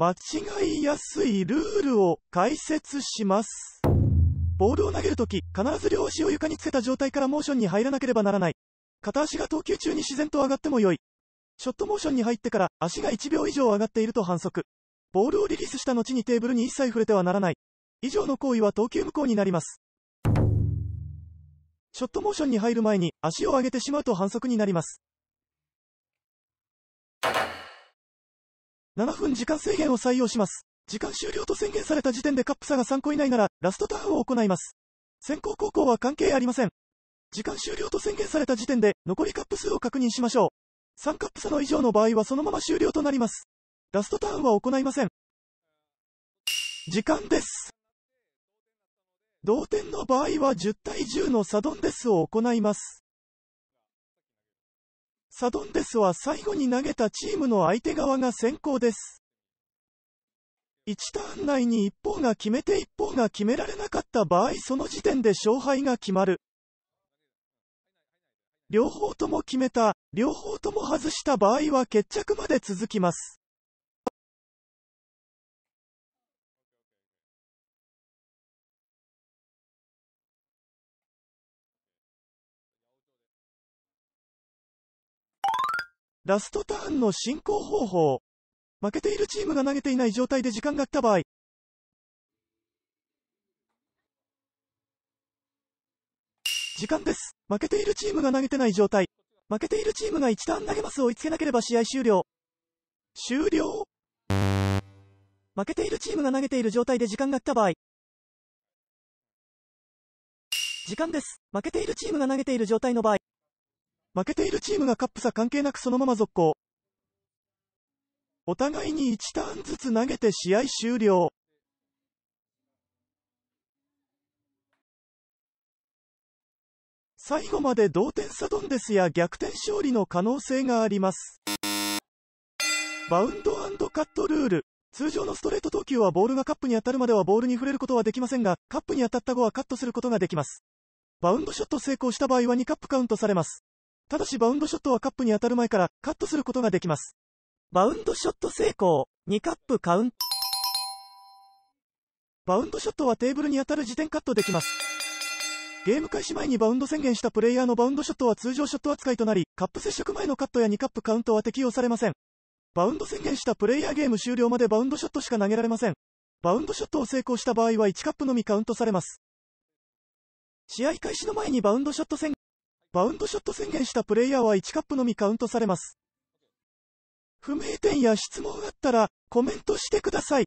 間違いやすいルールを解説します。ボールを投げるとき、必ず両足を床につけた状態からモーションに入らなければならない。片足が投球中に自然と上がっても良い。ショットモーションに入ってから足が1秒以上上がっていると反則。ボールをリリースした後にテーブルに一切触れてはならない。以上の行為は投球無効になります。ショットモーションに入る前に足を上げてしまうと反則になります。7分時間制限を採用します。時間終了と宣言された時点でカップ差が3個以内なら、ラストターンを行います。先行後攻は関係ありません。時間終了と宣言された時点で、残りカップ数を確認しましょう。3カップ差の以上の場合はそのまま終了となります。ラストターンは行いません。時間です。同点の場合は10対10のサドンデスを行います。サドンデスは最後に投げたチームの相手側が先行です。1ターン内に一方が決めて一方が決められなかった場合その時点で勝敗が決まる。両方とも決めた、両方とも外した場合は決着まで続きます。ラストターンの進行方法。負けているチームが投げていない状態で時間が来た場合。時間です。負けているチームが投げてない状態。負けているチームが1ターン投げます追いつけなければ試合終了。終了。負けているチームが投げている状態で時間が来た場合。時間です。負けているチームが投げている状態の場合。負けているチームがカップ差関係なくそのまま続行。お互いに1ターンずつ投げて試合終了。最後まで同点差ドンデスや逆転勝利の可能性があります。バウンドカットルール。通常のストレート投球はボールがカップに当たるまではボールに触れることはできませんが、カップに当たった後はカットすることができます。バウンドショット成功した場合は2カップカウントされます。ただしバウンドショットはカップに当たる前からカットすることができます。バウンドショット成功。2カップカウント。バウンドショットはテーブルに当たる時点カットできます。ゲーム開始前にバウンド宣言したプレイヤーのバウンドショットは通常ショット扱いとなり、カップ接触前のカットや2カップカウントは適用されません。バウンド宣言したプレイヤーゲーム終了までバウンドショットしか投げられません。バウンドショットを成功した場合は1カップのみカウントされます。試合開始の前にバウンドショット宣言バウンドショット宣言したプレイヤーは1カップのみカウントされます。不明点や質問があったらコメントしてください。